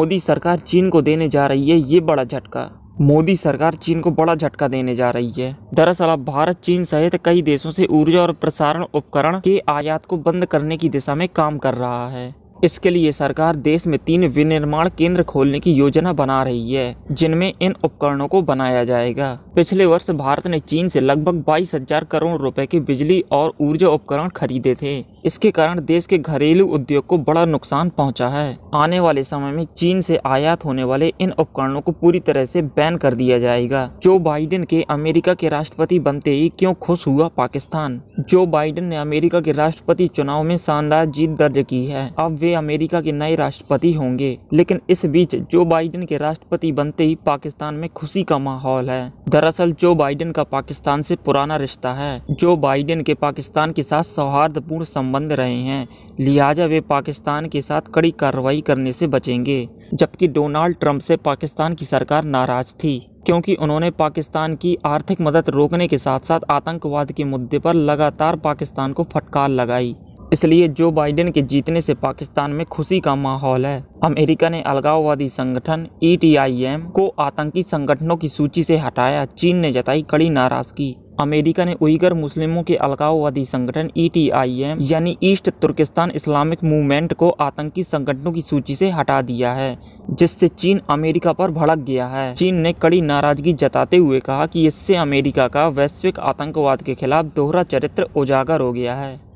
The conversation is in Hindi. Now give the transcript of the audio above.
मोदी सरकार चीन को देने जा रही है ये बड़ा झटका मोदी सरकार चीन को बड़ा झटका देने जा रही है दरअसल अब भारत चीन सहित कई देशों से ऊर्जा और प्रसारण उपकरण के आयात को बंद करने की दिशा में काम कर रहा है इसके लिए सरकार देश में तीन विनिर्माण केंद्र खोलने की योजना बना रही है जिनमें इन उपकरणों को बनाया जाएगा पिछले वर्ष भारत ने चीन से लगभग बाईस हजार करोड़ रुपए के बिजली और ऊर्जा उपकरण खरीदे थे इसके कारण देश के घरेलू उद्योग को बड़ा नुकसान पहुंचा है आने वाले समय में चीन से आयात होने वाले इन उपकरणों को पूरी तरह से बैन कर दिया जाएगा जो बाइडेन के अमेरिका के राष्ट्रपति बनते ही क्यों खुश हुआ पाकिस्तान जो बाइडेन ने अमेरिका के राष्ट्रपति चुनाव में शानदार जीत दर्ज की है अब वे अमेरिका के नए राष्ट्रपति होंगे लेकिन इस बीच जो बाइडेन के राष्ट्रपति बनते ही पाकिस्तान में खुशी का माहौल है दरअसल जो बाइडेन का पाकिस्तान से पुराना रिश्ता है जो बाइडेन के पाकिस्तान के साथ सौहार्दपूर्ण संबंध रहे हैं लिहाजा वे पाकिस्तान के साथ कड़ी कार्रवाई करने से बचेंगे जबकि डोनाल्ड ट्रंप से पाकिस्तान की सरकार नाराज थी क्योंकि उन्होंने पाकिस्तान की आर्थिक मदद रोकने के साथ साथ आतंकवाद के मुद्दे पर लगातार पाकिस्तान को फटकार लगाई इसलिए जो बाइडेन के जीतने से पाकिस्तान में खुशी का माहौल है अमेरिका ने अलगाववादी संगठन ईटीआईएम e को आतंकी संगठनों की सूची से हटाया चीन ने जताई कड़ी नाराजगी अमेरिका ने उइगर मुस्लिमों के अलगाववादी संगठन ईटीआईएम e यानी ईस्ट तुर्किस्तान इस्लामिक मूवमेंट को आतंकी संगठनों की सूची से हटा दिया है जिससे चीन अमेरिका पर भड़क गया है चीन ने कड़ी नाराजगी जताते हुए कहा कि इससे अमेरिका का वैश्विक आतंकवाद के खिलाफ दोहरा चरित्र उजागर हो गया है